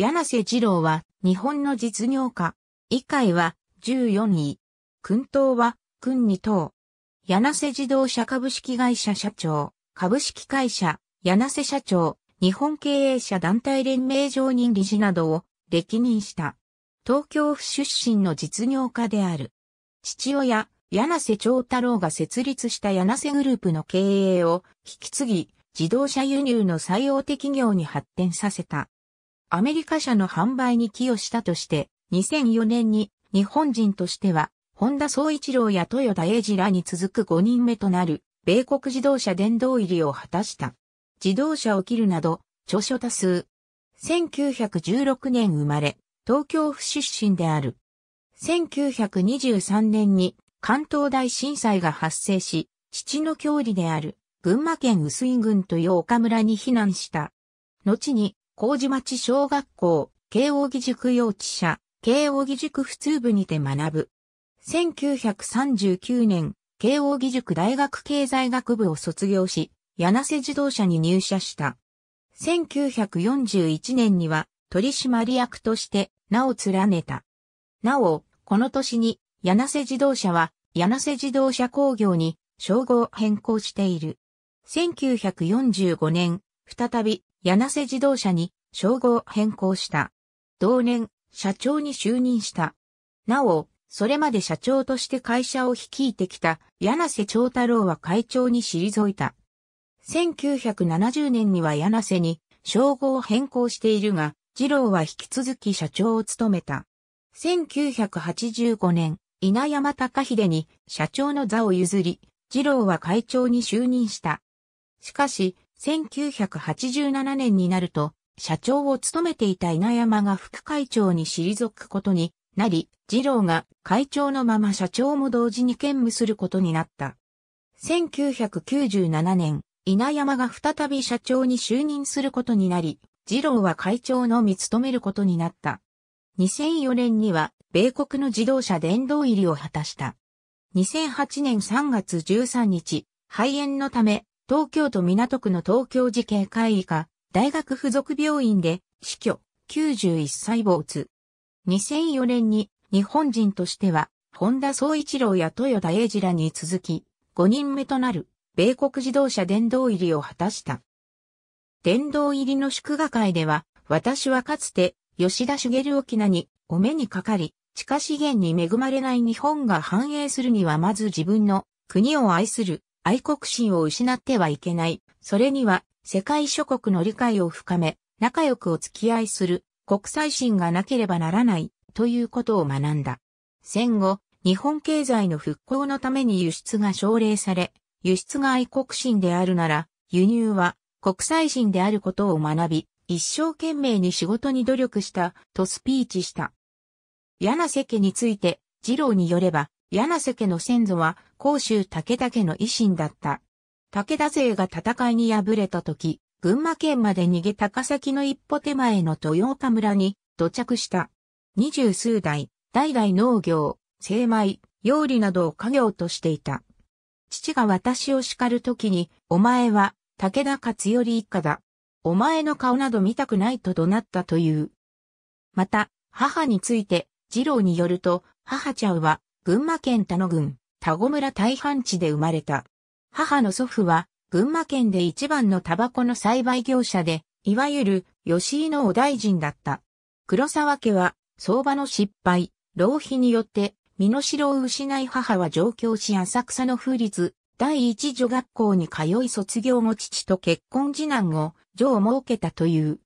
柳瀬二郎は日本の実業家。以海は14位。君東は君二等。柳瀬自動車株式会社社長、株式会社、柳瀬社長、日本経営者団体連盟常任理事などを歴任した。東京府出身の実業家である。父親、柳瀬長太郎が設立した柳瀬グループの経営を引き継ぎ、自動車輸入の最大手企業に発展させた。アメリカ社の販売に寄与したとして、2004年に日本人としては、本田総一郎や豊田英二らに続く5人目となる、米国自動車殿堂入りを果たした。自動車を切るなど、著書多数。1916年生まれ、東京府出身である。1923年に関東大震災が発生し、父の郷里である群馬県薄井郡という岡村に避難した。後に麹町小学校、慶応義塾幼稚舎、慶応義塾普通部にて学ぶ。1939年、慶応義塾大学経済学部を卒業し、柳瀬自動車に入社した。1941年には取締役として名を連ねた。なお、この年に柳瀬自動車は柳瀬自動車工業に称号変更している。1945年、再び柳瀬自動車に称号変更した。同年、社長に就任した。なお、それまで社長として会社を率いてきた柳瀬長太郎は会長に退いた。1970年には柳瀬に称号を変更しているが、二郎は引き続き社長を務めた。1985年、稲山隆秀に社長の座を譲り、二郎は会長に就任した。しかし、1987年になると、社長を務めていた稲山が副会長に退くことになり、二郎が会長のまま社長も同時に兼務することになった。1997年、稲山が再び社長に就任することになり、二郎は会長のみ務めることになった。2004年には、米国の自動車電動入りを果たした。2008年3月13日、肺炎のため、東京都港区の東京事件会議科、大学附属病院で死去、91歳没。2004年に日本人としては、本田総一郎や豊田英二らに続き、5人目となる米国自動車殿堂入りを果たした。殿堂入りの祝賀会では、私はかつて吉田茂沖縄にお目にかかり、地下資源に恵まれない日本が繁栄するにはまず自分の国を愛する愛国心を失ってはいけない。それには、世界諸国の理解を深め、仲良くお付き合いする、国際心がなければならない、ということを学んだ。戦後、日本経済の復興のために輸出が奨励され、輸出が愛国心であるなら、輸入は国際人であることを学び、一生懸命に仕事に努力した、とスピーチした。柳瀬家について、次郎によれば、柳瀬家の先祖は、甲州武田家の維新だった。武田勢が戦いに敗れた時、群馬県まで逃げ高崎の一歩手前の豊岡村に土着した。二十数代、代々農業、精米、料理などを家業としていた。父が私を叱る時に、お前は武田勝頼一家だ。お前の顔など見たくないと怒鳴ったという。また、母について、二郎によると、母ちゃんは、群馬県田野郡、田子村大半地で生まれた。母の祖父は、群馬県で一番のタバコの栽培業者で、いわゆる吉井のお大臣だった。黒沢家は、相場の失敗、浪費によって、身の代を失い母は上京し浅草の風立、第一女学校に通い卒業後父と結婚次男を、女を設けたという。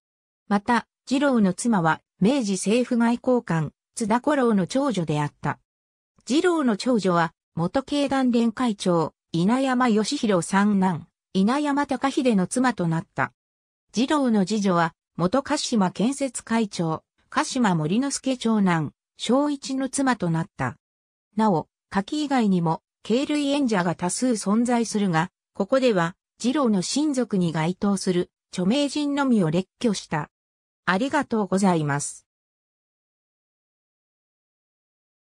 また、次郎の妻は、明治政府外交官、津田五郎の長女であった。次郎の長女は、元経団連会長、稲山義弘三男、稲山高秀の妻となった。次郎の次女は、元鹿島建設会長、鹿島森之助長男、小一の妻となった。なお、柿以外にも、経類演者が多数存在するが、ここでは、次郎の親族に該当する著名人のみを列挙した。ありがとうございます。